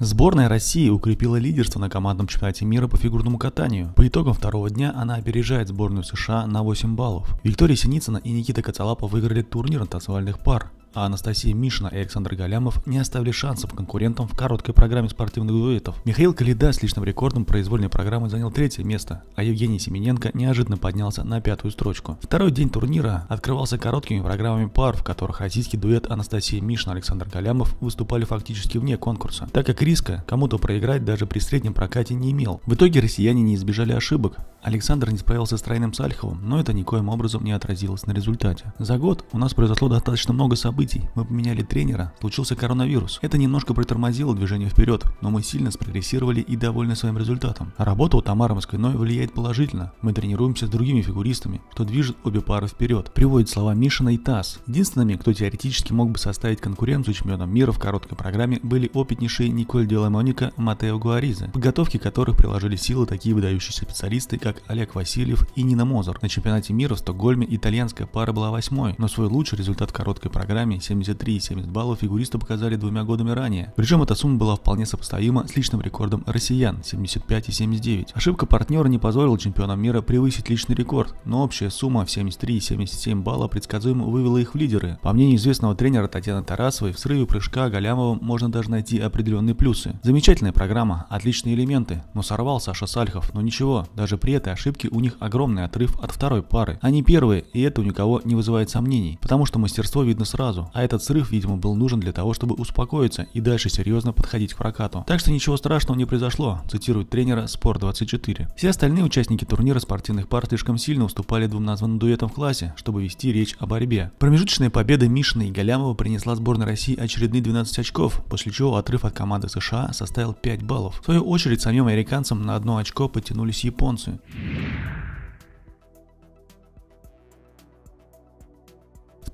Сборная России укрепила лидерство на командном чемпионате мира по фигурному катанию. По итогам второго дня она опережает сборную США на 8 баллов. Виктория Синицына и Никита Коцалапа выиграли турнир на танцевальных пар а Анастасия Мишина и Александр Галямов не оставили шансов конкурентам в короткой программе спортивных дуэтов. Михаил Калида с личным рекордом произвольной программы занял третье место, а Евгений Семененко неожиданно поднялся на пятую строчку. Второй день турнира открывался короткими программами пар, в которых российский дуэт Анастасия Мишина и Александр Галямов выступали фактически вне конкурса, так как риска кому-то проиграть даже при среднем прокате не имел. В итоге россияне не избежали ошибок. Александр не справился с тройным Сальховым, но это никоим образом не отразилось на результате. За год у нас произошло достаточно много событий, событий мы поменяли тренера, случился коронавирус. Это немножко притормозило движение вперед, но мы сильно спрогрессировали и довольны своим результатом. работа у Тамары Москвиной влияет положительно. Мы тренируемся с другими фигуристами, что движет обе пары вперед. Приводит слова Мишина и Тасс. Единственными, кто теоретически мог бы составить конкуренцию чемпионам мира в короткой программе, были опытнейшие Николь Деламоника и Матео Гуаризе, подготовке которых приложили силы такие выдающиеся специалисты, как Олег Васильев и Нина Мозер. На чемпионате мира в Стокгольме итальянская пара была восьмой, но свой лучший результат в короткой программе сумме 70 баллов фигуристы показали двумя годами ранее. Причем эта сумма была вполне сопоставима с личным рекордом россиян 75 и 79. Ошибка партнера не позволила чемпионам мира превысить личный рекорд, но общая сумма в 73 и 77 балла предсказуемо вывела их в лидеры. По мнению известного тренера Татьяны Тарасовой, в срыве прыжка Галямовым можно даже найти определенные плюсы. Замечательная программа, отличные элементы, но сорвал Саша Сальхов, но ничего, даже при этой ошибке у них огромный отрыв от второй пары. Они первые, и это у никого не вызывает сомнений, потому что мастерство видно сразу. А этот срыв, видимо, был нужен для того, чтобы успокоиться и дальше серьезно подходить к прокату. Так что ничего страшного не произошло, цитирует тренера Спорт24. Все остальные участники турнира спортивных пар слишком сильно уступали двум названным дуэтам в классе, чтобы вести речь о борьбе. Промежуточная победа Мишина и Галямова принесла сборной России очередные 12 очков, после чего отрыв от команды США составил 5 баллов. В свою очередь самим американцам на одно очко потянулись японцы.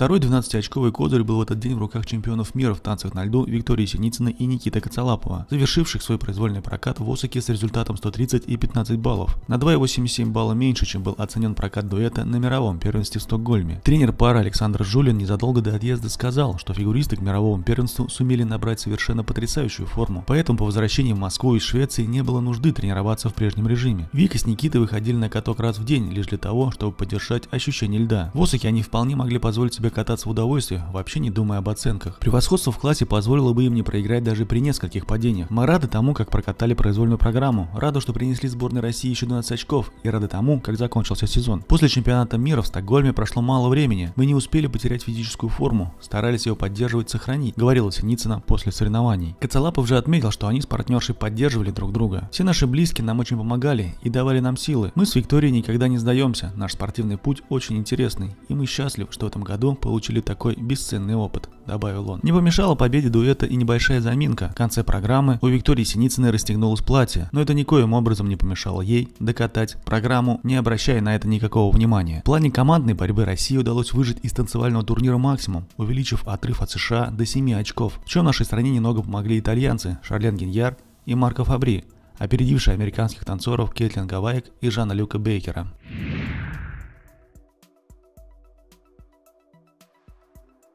Второй 12-очковый козырь был в этот день в руках чемпионов мира в танцах на льду Виктории Синицыной и Никиты Коцалапова, завершивших свой произвольный прокат в Осаке с результатом 130 и 15 баллов. На 2,87 балла меньше, чем был оценен прокат дуэта на мировом первенстве в Стокгольме. Тренер пары Александр Жулин незадолго до отъезда сказал, что фигуристы к мировому первенству сумели набрать совершенно потрясающую форму, поэтому по возвращении в Москву из Швеции не было нужды тренироваться в прежнем режиме. Вика с Никитой выходили на каток раз в день лишь для того, чтобы поддержать ощущение льда. В Осаке они вполне могли позволить себе кататься в удовольствие, вообще не думая об оценках. Превосходство в классе позволило бы им не проиграть даже при нескольких падениях. Мы рады тому, как прокатали произвольную программу, рады, что принесли сборной России еще 12 очков и рады тому, как закончился сезон. После чемпионата мира в Стокгольме прошло мало времени, мы не успели потерять физическую форму, старались ее поддерживать, сохранить, говорила Синицына после соревнований. Кацалапов же отметил, что они с партнершей поддерживали друг друга. Все наши близкие нам очень помогали и давали нам силы. Мы с Викторией никогда не сдаемся, наш спортивный путь очень интересный, и мы счастливы, что в этом году получили такой бесценный опыт, добавил он. Не помешала победе дуэта и небольшая заминка. В конце программы у Виктории Синицыной расстегнулось платье, но это никоим образом не помешало ей докатать программу, не обращая на это никакого внимания. В плане командной борьбы России удалось выжить из танцевального турнира максимум, увеличив отрыв от США до 7 очков, в чем нашей стране немного помогли итальянцы Шарлен Гиньяр и Марко Фабри, опередившие американских танцоров Кэтлин Гавайек и Жанна Люка Бейкера.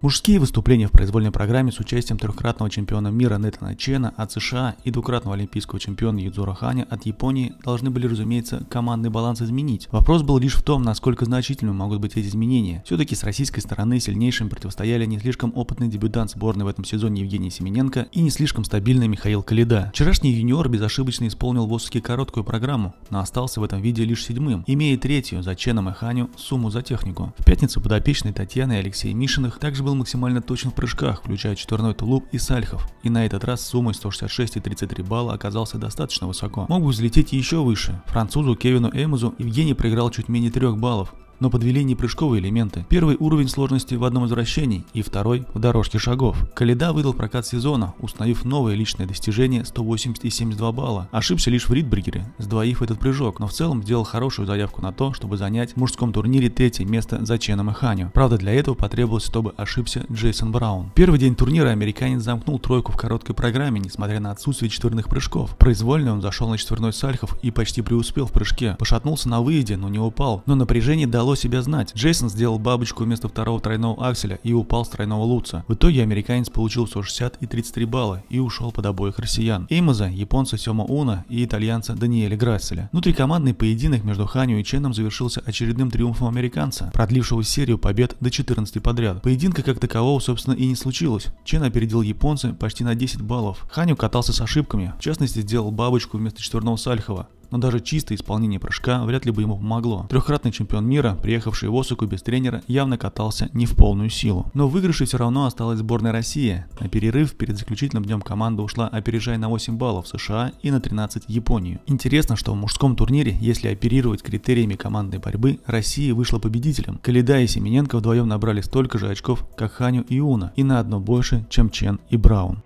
Мужские выступления в произвольной программе с участием трехкратного чемпиона мира Нетана Чена от США и двукратного олимпийского чемпиона Юдзора Ханя от Японии должны были, разумеется, командный баланс изменить. Вопрос был лишь в том, насколько значительными могут быть эти изменения. Все-таки с российской стороны сильнейшим противостояли не слишком опытный дебютант сборной в этом сезоне Евгений Семененко и не слишком стабильный Михаил Калида. Вчерашний юниор безошибочно исполнил в короткую программу, но остался в этом виде лишь седьмым, имея третью за Ченом и Ханю сумму за технику. В пятницу подопечные Татьяны и Алексей Мишиных также был максимально точен в прыжках, включая четверной тулуп и сальхов, и на этот раз суммой 166 и 33 балла оказался достаточно высоко. Мог бы взлететь еще выше. Французу Кевину Эмузу Евгений проиграл чуть менее 3 баллов, но подвели не прыжковые элементы. Первый уровень сложности в одном из вращений и второй в дорожке шагов. Каледа выдал прокат сезона, установив новое личное достижение 180 и 72 балла. Ошибся лишь в Ридбригере, сдвоив этот прыжок, но в целом сделал хорошую заявку на то, чтобы занять в мужском турнире третье место за Ченом и Ханю. Правда, для этого потребовалось, чтобы ошибся Джейсон Браун. Первый день турнира американец замкнул тройку в короткой программе, несмотря на отсутствие четверных прыжков. Произвольно он зашел на четверной Сальхов и почти преуспел в прыжке. Пошатнулся на выезде, но не упал, но напряжение дало дало себя знать. Джейсон сделал бабочку вместо второго тройного акселя и упал с тройного лутца. В итоге американец получил 160 и 33 балла и ушел под обоих россиян. Эймоза, японца Сема Уна и итальянца Даниэля Грасселя. Внутрикомандный поединок между Ханю и Ченом завершился очередным триумфом американца, продлившего серию побед до 14 подряд. Поединка как такового, собственно, и не случилось. Чен опередил японца почти на 10 баллов. Ханю катался с ошибками, в частности, сделал бабочку вместо четверного сальхова но даже чистое исполнение прыжка вряд ли бы ему помогло. Трехкратный чемпион мира, приехавший в Осаку без тренера, явно катался не в полную силу. Но выигрышей все равно осталась сборная России. На перерыв перед заключительным днем команда ушла, опережая на 8 баллов США и на 13 Японию. Интересно, что в мужском турнире, если оперировать критериями командной борьбы, Россия вышла победителем. Каледа и Семененко вдвоем набрали столько же очков, как Ханю и Уна, и на одно больше, чем Чен и Браун.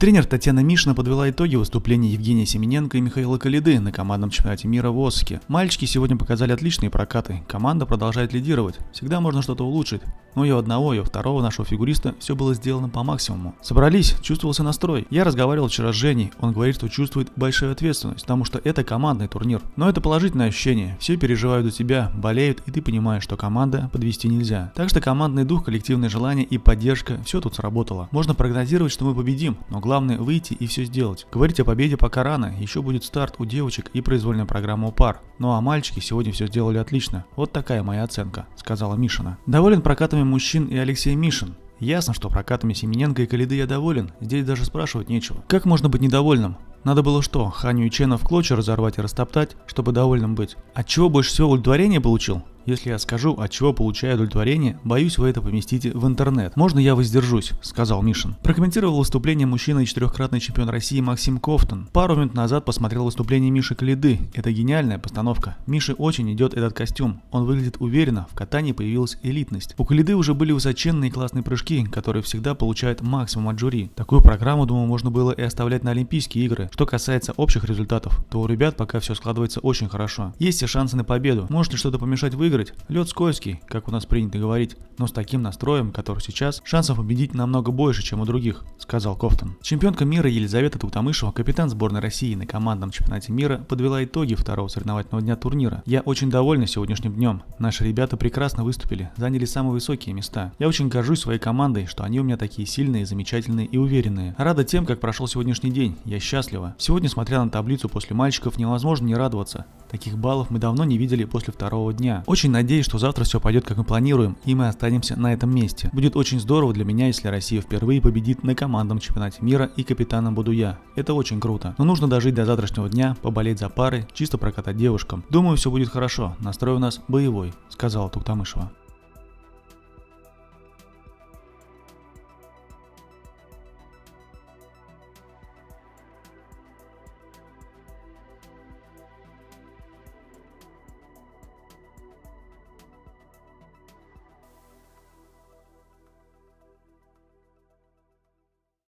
Тренер Татьяна Мишна подвела итоги выступления Евгения Семененко и Михаила Калиды на командном чемпионате мира в Осаке. Мальчики сегодня показали отличные прокаты. Команда продолжает лидировать. Всегда можно что-то улучшить. Но и у одного, и у второго нашего фигуриста все было сделано по максимуму. Собрались, чувствовался настрой. Я разговаривал вчера с Женей. Он говорит, что чувствует большую ответственность, потому что это командный турнир. Но это положительное ощущение. Все переживают за тебя, болеют, и ты понимаешь, что команда подвести нельзя. Так что командный дух, коллективное желание и поддержка, все тут сработало. Можно прогнозировать, что мы победим, но главное Главное выйти и все сделать. Говорить о победе пока рано, еще будет старт у девочек и произвольная программа у пар. Ну а мальчики сегодня все сделали отлично. Вот такая моя оценка, сказала Мишина. Доволен прокатами мужчин и Алексей Мишин. Ясно, что прокатами Семененко и Калиды я доволен, здесь даже спрашивать нечего. Как можно быть недовольным? Надо было что, Ханю и Чена в клочья разорвать и растоптать, чтобы довольным быть? От чего больше всего удовлетворения получил? Если я скажу, от чего получаю удовлетворение, боюсь, вы это поместите в интернет. Можно я воздержусь, сказал Мишин. Прокомментировал выступление мужчина и четырехкратный чемпион России Максим Кофтон. Пару минут назад посмотрел выступление Миши Клиды. Это гениальная постановка. Мише очень идет этот костюм. Он выглядит уверенно, в катании появилась элитность. У Клиды уже были высоченные классные прыжки, которые всегда получают максимум от жюри. Такую программу, думаю, можно было и оставлять на Олимпийские игры. Что касается общих результатов, то у ребят пока все складывается очень хорошо. Есть все шансы на победу. Можете что-то помешать выиграть? выиграть. Лед скользкий, как у нас принято говорить, но с таким настроем, который сейчас, шансов победить намного больше, чем у других, сказал Кофтон. Чемпионка мира Елизавета Туктамышева, капитан сборной России на командном чемпионате мира, подвела итоги второго соревновательного дня турнира. Я очень довольна сегодняшним днем. Наши ребята прекрасно выступили, заняли самые высокие места. Я очень горжусь своей командой, что они у меня такие сильные, замечательные и уверенные. Рада тем, как прошел сегодняшний день. Я счастлива. Сегодня, смотря на таблицу после мальчиков, невозможно не радоваться. Таких баллов мы давно не видели после второго дня. Очень очень надеюсь, что завтра все пойдет как мы планируем, и мы останемся на этом месте. Будет очень здорово для меня, если Россия впервые победит на командном чемпионате мира и капитаном буду я. Это очень круто. Но нужно дожить до завтрашнего дня, поболеть за пары, чисто прокатать девушкам. Думаю, все будет хорошо. Настрой у нас боевой, сказала Туктамышева.